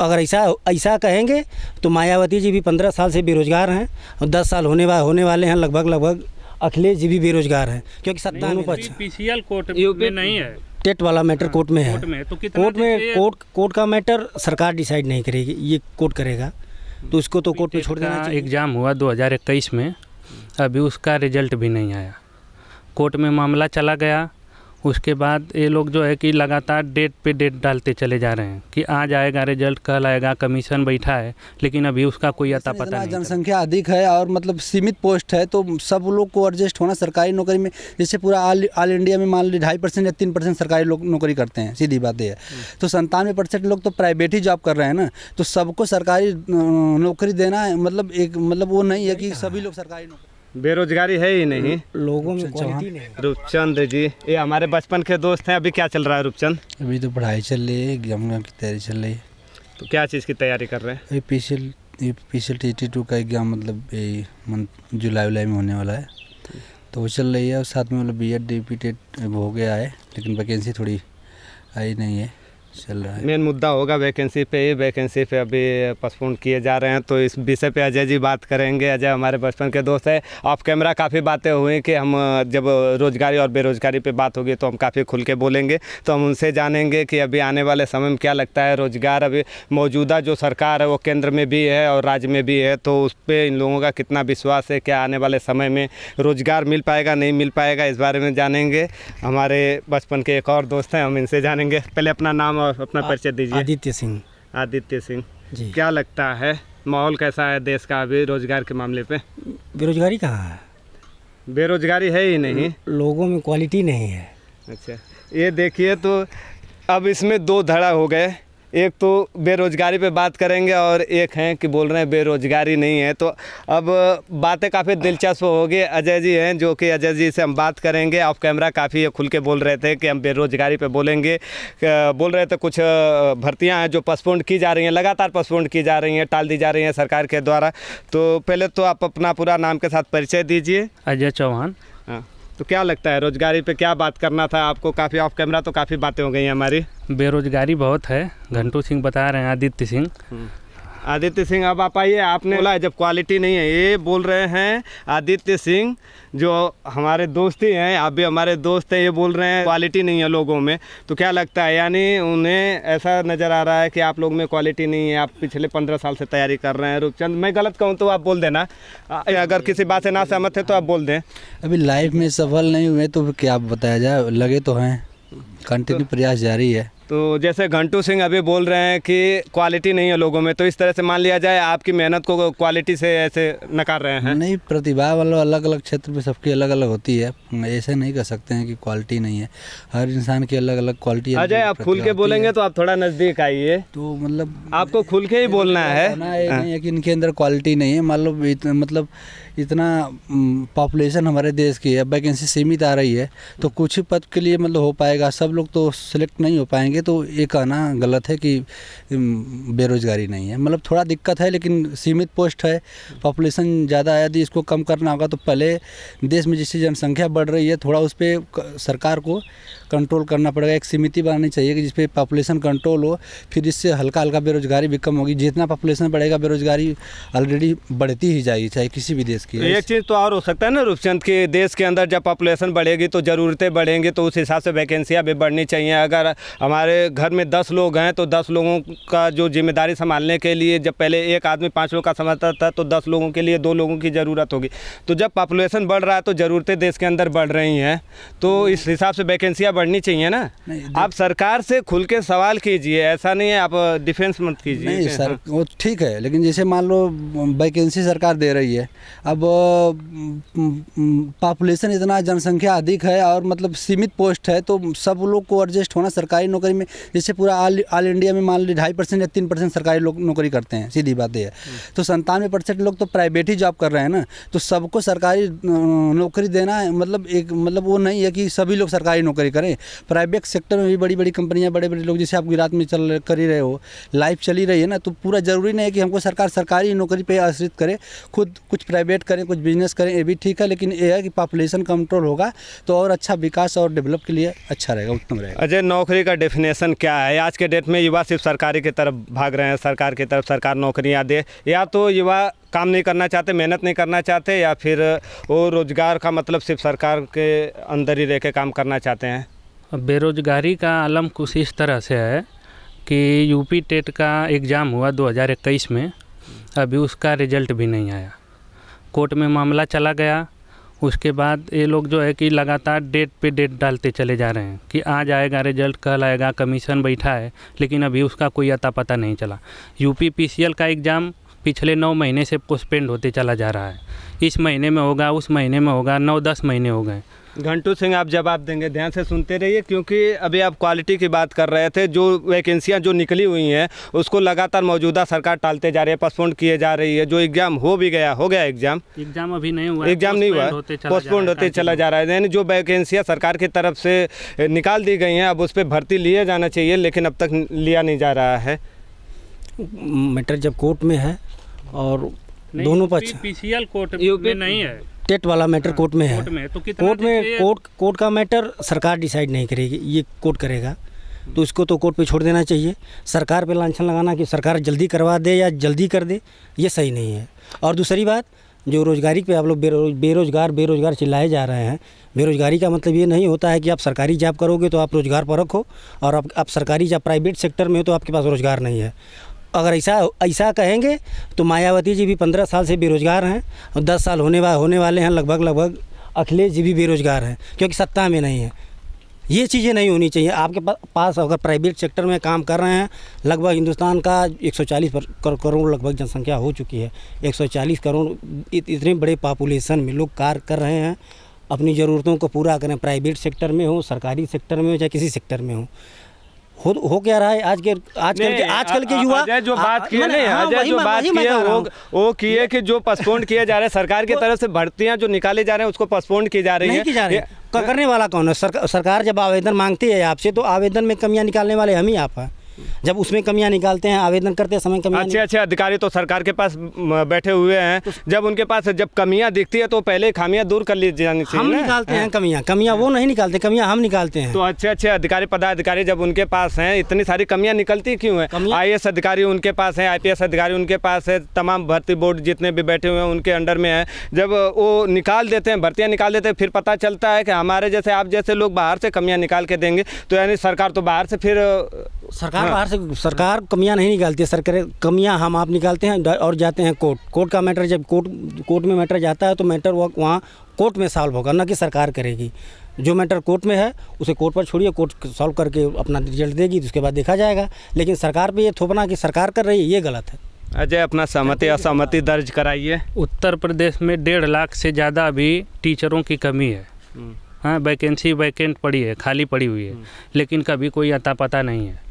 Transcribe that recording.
अगर ऐसा ऐसा कहेंगे तो मायावती जी भी पंद्रह साल से बेरोजगार हैं और दस साल होने वाले होने वाले हैं लगभग लगभग अखिलेश जी भी बेरोजगार हैं क्योंकि सत्तानुपक्ष पीसीएल कोर्ट में नहीं है टेट वाला मैटर हाँ, कोर्ट में है कोर्ट में कोर्ट तो कोर्ट का मैटर सरकार डिसाइड नहीं करेगी ये कोर्ट करेगा तो उसको तो कोर्ट में छोड़ देना एग्ज़ाम हुआ दो में अभी उसका रिजल्ट भी नहीं आया कोर्ट में मामला चला गया उसके बाद ये लोग जो है कि लगातार डेट पे डेट डालते चले जा रहे हैं कि आज आएगा रिजल्ट कल आएगा कमीशन बैठा है लेकिन अभी उसका कोई अता पता नहीं जनसंख्या अधिक है और मतलब सीमित पोस्ट है तो सब लोग को एडजस्ट होना सरकारी नौकरी में जैसे पूरा आल ऑल इंडिया में मान लीजिए ढाई परसेंट या तीन परसेंट सरकारी लोग नौकरी करते हैं सीधी बात यह है हम्म। तो संतानवे परसेंट लोग तो प्राइवेट ही जॉब कर रहे हैं ना तो सबको सरकारी नौकरी देना मतलब एक मतलब वो नहीं है कि सभी लोग सरकारी नौकरी बेरोजगारी है ही नहीं लोगों में क्वालिटी नहीं रूपचंद जी ये हमारे बचपन के दोस्त हैं अभी क्या चल रहा है रूपचंद अभी तो पढ़ाई चल रही है एग्जाम की तैयारी चल रही है तो क्या चीज़ की तैयारी कर रहे हैं P C P C L T T two का एग्जाम मतलब मंथ जुलाई वुलाई में होने वाला है तो वो चल रही है और साथ में मतलब B Ed D P TET हो गया है लेकिन वैकेंसी थोड़ी आई नहीं है चल रहा है मेन मुद्दा होगा वैकेंसी पे ही वैकेंसी पे अभी पसपोन किए जा रहे हैं तो इस विषय पे अजय जी बात करेंगे अजय हमारे बचपन के दोस्त है ऑफ कैमरा काफ़ी बातें हुई कि हम जब रोज़गारी और बेरोज़गारी पे बात होगी तो हम काफ़ी खुल के बोलेंगे तो हम उनसे जानेंगे कि अभी आने वाले समय में क्या लगता है रोज़गार अभी मौजूदा जो सरकार है वो केंद्र में भी है और राज्य में भी है तो उस पर इन लोगों का कितना विश्वास है क्या आने वाले समय में रोज़गार मिल पाएगा नहीं मिल पाएगा इस बारे में जानेंगे हमारे बचपन के एक और दोस्त हैं हम इनसे जानेंगे पहले अपना नाम और अपना परिचय दीजिए आदित्य सिंह आदित्य सिंह जी क्या लगता है माहौल कैसा है देश का अभी रोजगार के मामले पे बेरोजगारी कहाँ है बेरोजगारी है ही नहीं लोगों में क्वालिटी नहीं है अच्छा ये देखिए तो अब इसमें दो धड़ा हो गए एक तो बेरोज़गारी पे बात करेंगे और एक हैं कि बोल रहे हैं बेरोज़गारी नहीं है तो अब बातें काफ़ी दिलचस्प होगी अजय जी हैं जो कि अजय जी से हम बात करेंगे ऑफ कैमरा काफ़ी खुल के बोल रहे थे कि हम बेरोज़गारी पे बोलेंगे बोल रहे थे कुछ भर्तियां हैं जो पसपोन्ड की जा रही हैं लगातार पसपोंड की जा रही हैं टाल दी जा रही हैं सरकार के द्वारा तो पहले तो आप अपना पूरा नाम के साथ परिचय दीजिए अजय चौहान तो क्या लगता है रोज़गारी पे क्या बात करना था आपको काफ़ी ऑफ कैमरा तो काफ़ी बातें हो गई हैं हमारी बेरोज़गारी बहुत है घंटू सिंह बता रहे हैं आदित्य सिंह हम्म। आदित्य सिंह अब आप आइए आपने बोला जब क्वालिटी नहीं है ये बोल रहे हैं आदित्य सिंह जो हमारे दोस्त ही हैं आप भी हमारे दोस्त हैं ये बोल रहे हैं क्वालिटी नहीं है लोगों में तो क्या लगता है यानी उन्हें ऐसा नज़र आ रहा है कि आप लोग में क्वालिटी नहीं है आप पिछले पंद्रह साल से तैयारी कर रहे हैं रूपचंद मैं गलत कहूँ तो आप बोल देना अगर किसी बात से ना सहमत है तो आप बोल दें अभी लाइफ में सफल नहीं हुए तो क्या बताया जाए लगे तो हैं कंटिन्यू प्रयास जारी है तो जैसे घंटू सिंह अभी बोल रहे हैं कि क्वालिटी नहीं है लोगों में तो इस तरह से मान लिया जाए आपकी मेहनत को क्वालिटी से ऐसे नकार रहे हैं नहीं प्रतिभा वालों अलग अलग क्षेत्र में सबकी अलग अलग होती है ऐसे नहीं कह सकते हैं कि क्वालिटी नहीं है हर इंसान की अलग अलग क्वालिटी अजय आप खुल के बोलेंगे तो आप थोड़ा नज़दीक आइए तो मतलब आपको खुल के ही बोलना हाँ। है कि इनके अंदर क्वालिटी नहीं है मान लो मतलब इतना पॉपुलेशन हमारे देश की है वैकेंसी सीमित आ रही है तो कुछ ही पद के लिए मतलब हो पाएगा सब लोग तो सिलेक्ट नहीं हो पाएंगे लगे तो ये कहना गलत है कि बेरोज़गारी नहीं है मतलब थोड़ा दिक्कत है लेकिन सीमित पोस्ट है पॉपुलेशन ज़्यादा है यदि इसको कम करना होगा तो पहले देश में जिससे जनसंख्या बढ़ रही है थोड़ा उस पर सरकार को कंट्रोल करना पड़ेगा एक समिति बनानी चाहिए कि जिसपे पॉपुलेशन कंट्रोल हो फिर इससे हल्का हल्का बेरोजगारी भी कम होगी जितना पॉपुलेशन बढ़ेगा बेरोजगारी ऑलरेडी बढ़ती ही जाएगी चाहे किसी भी देश की तो एक चीज़ तो और हो सकता है ना रूपचंद के देश के अंदर जब पॉपुलेशन बढ़ेगी तो ज़रूरतें बढ़ेंगी तो उस हिसाब से वैकेंसियाँ भी बढ़नी चाहिए अगर हमारे हमारे घर में दस लोग हैं तो दस लोगों का जो जिम्मेदारी संभालने के लिए जब पहले एक आदमी पाँच लोग का संभालता था तो दस लोगों के लिए दो लोगों की ज़रूरत होगी तो जब पॉपुलेशन बढ़ रहा है तो ज़रूरतें देश के अंदर बढ़ रही हैं तो इस हिसाब से वैकेंसियाँ बढ़नी चाहिए ना आप सरकार से खुल के सवाल कीजिए ऐसा नहीं है आप डिफेंस मत कीजिए हाँ। सर वो ठीक है लेकिन जैसे मान लो वैकेंसी सरकार दे रही है अब पॉपुलेशन इतना जनसंख्या अधिक है और मतलब सीमित पोस्ट है तो सब लोग को एडजस्ट होना सरकारी नौकरी नौकरी में जैसे पूरा ऑल इंडिया में मान लीजिए ढाई परसेंट या तीन परसेंट सरकारी लोग नौकरी करते हैं सीधी बात यह है हम्म। तो संतानवे परसेंट लोग तो प्राइवेट ही जॉब कर रहे हैं ना तो सबको सरकारी नौकरी देना है मतलब एक मतलब वो नहीं है कि सभी लोग सरकारी नौकरी करें प्राइवेट सेक्टर में भी बड़ी बड़ी कंपनियाँ बड़े बड़े लोग जैसे आप गुजरात में चल कर ही रहे हो लाइफ चली रही है ना तो पूरा ज़रूरी नहीं है कि हमको सरकार सरकारी नौकरी पर आश्रित करे खुद कुछ प्राइवेट करें कुछ बिजनेस करें ये भी ठीक है लेकिन ये है कि पॉपुलेशन कंट्रोल होगा तो और अच्छा विकास और डेवलप के लिए अच्छा रहेगा उत्तम रहेगा अजय नौकरी का डेफिनेट डेफिनेशन क्या है आज के डेट में युवा सिर्फ सरकारी की तरफ भाग रहे हैं सरकार की तरफ सरकार नौकरियां दे या तो युवा काम नहीं करना चाहते मेहनत नहीं करना चाहते या फिर वो रोज़गार का मतलब सिर्फ सरकार के अंदर ही रह काम करना चाहते हैं बेरोजगारी का आलम कुछ इस तरह से है कि यूपी टेट का एग्ज़ाम हुआ दो में अभी उसका रिजल्ट भी नहीं आया कोर्ट में मामला चला गया उसके बाद ये लोग जो है कि लगातार डेट पे डेट डालते चले जा रहे हैं कि आज आएगा रिजल्ट कल आएगा कमीशन बैठा है लेकिन अभी उसका कोई अता पता नहीं चला यूपी पीसीएल का एग्ज़ाम पिछले नौ महीने से पोस्टपेंड होते चला जा रहा है इस महीने में होगा उस महीने में होगा नौ दस महीने हो गए घंटू सिंह आप जवाब देंगे ध्यान से सुनते रहिए क्योंकि अभी आप क्वालिटी की बात कर रहे थे जो वैकेंसियां जो निकली हुई हैं उसको लगातार मौजूदा सरकार टालते जा रही है पोस्टपोन्ड किए जा रही है जो एग्ज़ाम हो भी गया हो गया एग्ज़ाम एग्ज़ाम अभी नहीं हुआ एग्ज़ाम नहीं हुआ पोस्टपोन्ड होते चला जा रहा है यानी जो वैकेंसियाँ सरकार की तरफ से निकाल दी गई हैं अब उस पर भर्ती लिए जाना चाहिए लेकिन अब तक लिया नहीं जा रहा है मैटर जब कोर्ट में है और दोनों पक्ष पीसीएल कोर्ट में नहीं है स्टेट वाला मैटर कोर्ट हाँ, में है कोर्ट में कोर्ट तो कोर्ट का मैटर सरकार डिसाइड नहीं करेगी ये कोर्ट करेगा तो इसको तो कोर्ट पे छोड़ देना चाहिए सरकार पे लाछन लगाना कि सरकार जल्दी करवा दे या जल्दी कर दे ये सही नहीं है और दूसरी बात जो रोज़गारी पे आप लोग बेरोज बेरोज़गार बेरोज़गार चिल्लाए जा रहे हैं बेरोज़गारी का मतलब ये नहीं होता है कि आप सरकारी जॉब करोगे तो आप रोज़गार पर रखो और आप, आप सरकारी या प्राइवेट सेक्टर में हो तो आपके पास रोज़गार नहीं है अगर ऐसा ऐसा कहेंगे तो मायावती जी भी पंद्रह साल से बेरोजगार हैं और दस साल होने वा, होने वाले हैं लगभग लगभग अखिलेश जी भी बेरोजगार हैं क्योंकि सत्ता में नहीं है ये चीज़ें नहीं होनी चाहिए आपके पास अगर प्राइवेट सेक्टर में काम कर रहे हैं लगभग हिंदुस्तान का 140 करोड़ लगभग जनसंख्या हो चुकी है 140 करोड़ इत, इतने बड़े पॉपुलेशन में लोग कार्य कर रहे हैं अपनी ज़रूरतों को पूरा करें प्राइवेट सेक्टर में हो सरकारी सेक्टर में हो चाहे किसी सेक्टर में हो हो, हो क्या रहा है आज के आजकल के आजकल के युवा जो बात किए अजय जो बात किए हाँ, वो वो किए कि जो पोस्टपोन किया जा रहा है सरकार की तरफ से भर्तियां जो निकाले जा रहे हैं उसको पोस्टपोन की जा रही है करने वाला कौन है सरकार जब आवेदन मांगती है आपसे तो आवेदन में कमियां निकालने वाले हम ही आप हैं जब उसमें कमियाँ निकालते हैं आवेदन करते समय कमियां अच्छे अच्छे अधिकारी तो सरकार के पास बैठे हुए हैं तो जब उनके पास जब कमियाँ दिखती है तो पहले खामियाँ दूर कर ली जानी चाहिए हम निकालते हैं कमियाँ कमियाँ वो नहीं निकालते कमियाँ हम निकालते हैं तो अच्छे अच्छे अधिकारी पदाधिकारी जब उनके पास हैं इतनी सारी कमियाँ निकलती क्यों है आई अधिकारी उनके पास है आई अधिकारी उनके पास है तमाम भर्ती बोर्ड जितने भी बैठे हुए हैं उनके अंडर में है जब वो निकाल देते हैं भर्तियाँ निकाल देते हैं फिर पता चलता है कि हमारे जैसे आप जैसे लोग बाहर से कमियाँ निकाल के देंगे तो यानी सरकार तो बाहर से फिर सरकार हाँ। बाहर से सरकार कमियां नहीं निकालती है सरकार कमियां हम आप निकालते हैं और जाते हैं कोर्ट कोर्ट का मैटर जब कोर्ट कोर्ट में मैटर जाता है तो मैटर वहाँ कोर्ट में सॉल्व होगा ना कि सरकार करेगी जो मैटर कोर्ट में है उसे कोर्ट पर छोड़िए कोर्ट सॉल्व करके अपना रिजल्ट देगी तो उसके बाद देखा जाएगा लेकिन सरकार पर ये थोपना कि सरकार कर रही है ये गलत है अजय अपना सहमति असहमति दर्ज कराइए उत्तर प्रदेश में डेढ़ लाख से ज़्यादा अभी टीचरों की कमी है हम्म। हाँ वैकेंसी वैकेंट पड़ी है खाली पड़ी हुई है हम्म। लेकिन कभी कोई अता पता नहीं है